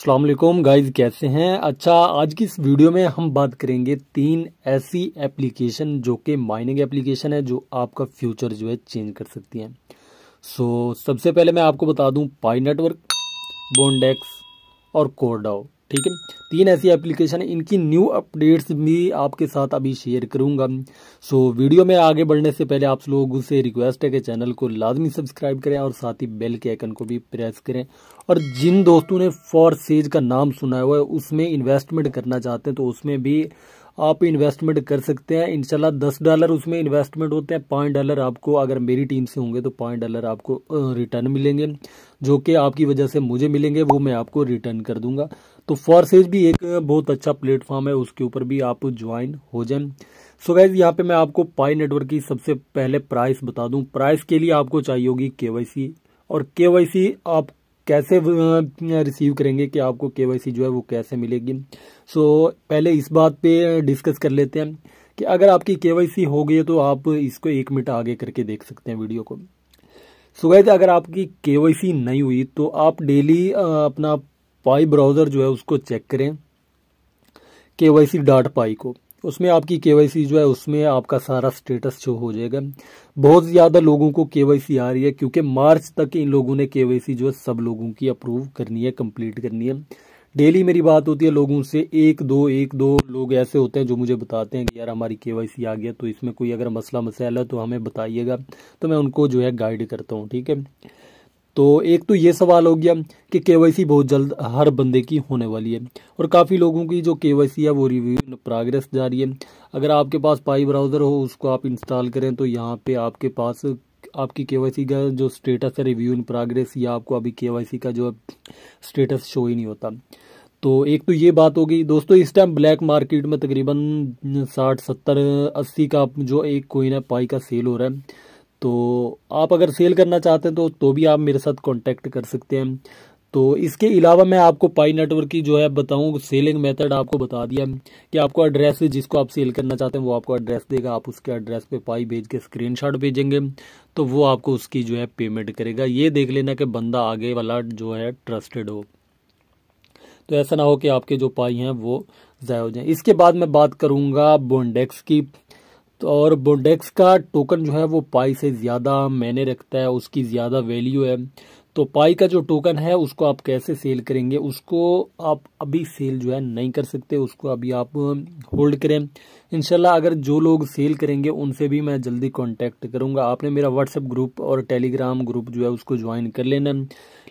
अल्लाम गाइज कैसे हैं अच्छा आज की इस वीडियो में हम बात करेंगे तीन ऐसी एप्लीकेशन जो कि माइनिंग एप्लीकेशन है जो आपका फ्यूचर जो है चेंज कर सकती हैं सो so, सबसे पहले मैं आपको बता दूं पाई नेटवर्क बोनडेक्स और कोरडाओ ठीक है तीन ऐसी एप्लीकेशन है इनकी न्यू अपडेट्स भी आपके साथ अभी शेयर करूंगा सो so, वीडियो में आगे बढ़ने से पहले आप लोगों से रिक्वेस्ट है कि चैनल को लाजमी सब्सक्राइब करें और साथ ही बेल के आइकन को भी प्रेस करें और जिन दोस्तों ने फॉर सेज का नाम सुना हुआ है उसमें इन्वेस्टमेंट करना चाहते हैं तो उसमें भी आप इन्वेस्टमेंट कर सकते हैं इनशाला दस डॉलर उसमें इन्वेस्टमेंट होते हैं पाँच डॉलर आपको अगर मेरी टीम से होंगे तो पाँच डॉलर आपको रिटर्न मिलेंगे जो कि आपकी वजह से मुझे मिलेंगे वो मैं आपको रिटर्न कर दूंगा तो फॉरसेज भी एक बहुत अच्छा प्लेटफॉर्म है उसके ऊपर भी आप ज्वाइन हो जाए सो गैज यहाँ पे मैं आपको पाई नेटवर्क की सबसे पहले प्राइस बता दूँ प्राइस के लिए आपको चाहिए होगी के और के आप कैसे रिसीव करेंगे कि आपको के जो है वो कैसे मिलेगी सो so, पहले इस बात पे डिस्कस कर लेते हैं कि अगर आपकी के हो गई है तो आप इसको एक मिनट आगे करके देख सकते हैं वीडियो को सो so, अगर आपकी के नहीं हुई तो आप डेली अपना पाई ब्राउज़र जो है उसको चेक करें के वाई सी डॉट पाई को उसमें आपकी के जो है उसमें आपका सारा स्टेटस शो हो जाएगा बहुत ज़्यादा लोगों को के आ रही है क्योंकि मार्च तक इन लोगों ने के जो है सब लोगों की अप्रूव करनी है कंप्लीट करनी है डेली मेरी बात होती है लोगों से एक दो एक दो लोग ऐसे होते हैं जो मुझे बताते हैं कि यार हमारी के आ गया तो इसमें कोई अगर मसला मसाला है तो हमें बताइएगा तो मैं उनको जो है गाइड करता हूँ ठीक है तो एक तो ये सवाल हो गया कि केवाईसी बहुत जल्द हर बंदे की होने वाली है और काफ़ी लोगों की जो केवाईसी है वो रिव्यू प्रोग्रेस जा रही है अगर आपके पास पाई ब्राउज़र हो उसको आप इंस्टॉल करें तो यहाँ पे आपके पास आपकी केवाईसी का जो स्टेटस है रिव्यू इन प्रोग्रेस या आपको अभी केवाईसी का जो स्टेटस शो ही नहीं होता तो एक तो ये बात हो गई दोस्तों इस टाइम ब्लैक मार्केट में तकरीबन साठ सत्तर अस्सी का जो एक कोइन है पाई का सेल हो रहा है तो आप अगर सेल करना चाहते हैं तो तो भी आप मेरे साथ कांटेक्ट कर सकते हैं तो इसके अलावा मैं आपको पाई नेटवर्क की जो है बताऊं सेलिंग मेथड आपको बता दिया कि आपको एड्रेस जिसको आप सेल करना चाहते हैं वो आपको एड्रेस देगा आप उसके एड्रेस पे पाई भेज के स्क्रीनशॉट भेजेंगे तो वो आपको उसकी जो है पेमेंट करेगा ये देख लेना कि बंदा आगे वाला जो है ट्रस्टेड हो तो ऐसा ना हो कि आपके जो पाई हैं वो ज़ाय हो जाए इसके बाद मैं बात करूँगा बोनडेक्स की तो और बोडेक्स का टोकन जो है वो पाई से ज़्यादा मैंने रखता है उसकी ज़्यादा वैल्यू है तो पाई का जो टोकन है उसको आप कैसे सेल करेंगे उसको आप अभी सेल जो है नहीं कर सकते उसको अभी आप होल्ड करें इनशाला अगर जो लोग सेल करेंगे उनसे भी मैं जल्दी कांटेक्ट करूंगा आपने मेरा व्हाट्सएप ग्रुप और टेलीग्राम ग्रुप जो है उसको ज्वाइन कर लेना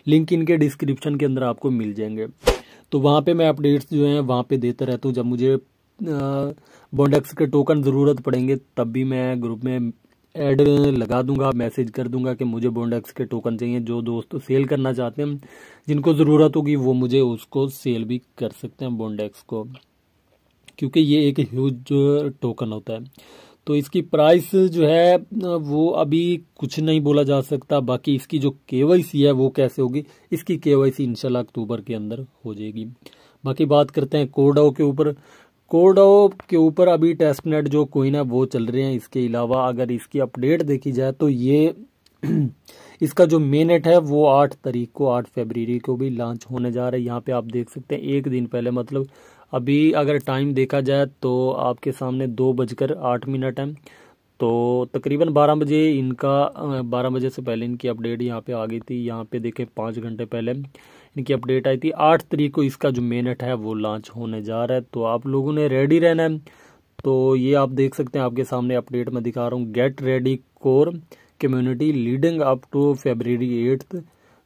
लिंक इनके डिस्क्रिप्शन के अंदर आपको मिल जाएंगे तो वहाँ पे मैं अपडेट्स जो है वहाँ पे देता रहता हूँ जब मुझे बॉन्डेक्स के टोकन ज़रूरत पड़ेंगे तब भी मैं ग्रुप में ऐड लगा दूंगा मैसेज कर दूंगा कि मुझे बॉन्डेक्स के टोकन चाहिए जो दोस्त सेल करना चाहते हैं जिनको ज़रूरत होगी वो मुझे उसको सेल भी कर सकते हैं बॉन्डेक्स को क्योंकि ये एक ह्यूज टोकन होता है तो इसकी प्राइस जो है वो अभी कुछ नहीं बोला जा सकता बाकी इसकी जो के है वो कैसे होगी इसकी के वाई सी अक्टूबर के अंदर हो जाएगी बाकी बात करते हैं कोडाओ के ऊपर कोडो के ऊपर अभी टेस्ट नेट जो कोइन है वो चल रहे हैं इसके अलावा अगर इसकी अपडेट देखी जाए तो ये इसका जो मेनेट है वो आठ तारीख को आठ फरवरी को भी लॉन्च होने जा रहा है यहाँ पे आप देख सकते हैं एक दिन पहले मतलब अभी अगर टाइम देखा जाए तो आपके सामने दो बजकर आठ मिनट है तो तकरीबन 12 बजे इनका 12 बजे से पहले इनकी अपडेट यहाँ पे आ गई थी यहाँ पे देखें पाँच घंटे पहले इनकी अपडेट आई थी आठ तरीक को इसका जो मेनट है वो लॉन्च होने जा रहा है तो आप लोगों ने रेडी रहना है तो ये आप देख सकते हैं आपके सामने अपडेट मैं दिखा रहा हूँ get ready core community leading up to February eighth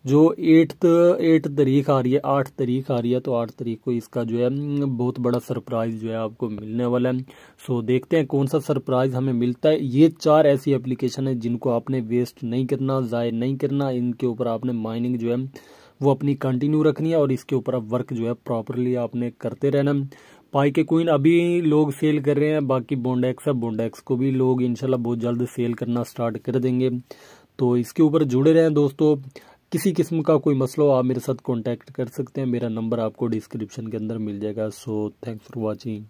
जो एट्थ एट तारीख आ रही है आठ तारीख आ रही है तो आठ तारीख को इसका जो है हम्म, बहुत बड़ा सरप्राइज़ जो है आपको मिलने वाला है सो देखते हैं कौन सा सरप्राइज़ हमें मिलता है ये चार ऐसी एप्लीकेशन है जिनको आपने वेस्ट नहीं करना ज़ाय नहीं करना इनके ऊपर आपने माइनिंग जो है वो अपनी कंटिन्यू रखनी है और इसके ऊपर आप वर्क जो है प्रॉपरली आपने करते रहना पाई के कोइन अभी लोग सेल कर रहे हैं बाकी बोंडेक्स है बोंडेक्स को भी लोग इनशाला बहुत जल्द सेल करना स्टार्ट कर देंगे तो इसके ऊपर जुड़े रहें दोस्तों किसी किस्म का कोई मसला हो आप मेरे साथ कॉन्टैक्ट कर सकते हैं मेरा नंबर आपको डिस्क्रिप्शन के अंदर मिल जाएगा सो थैंक्स फॉर वॉचिंग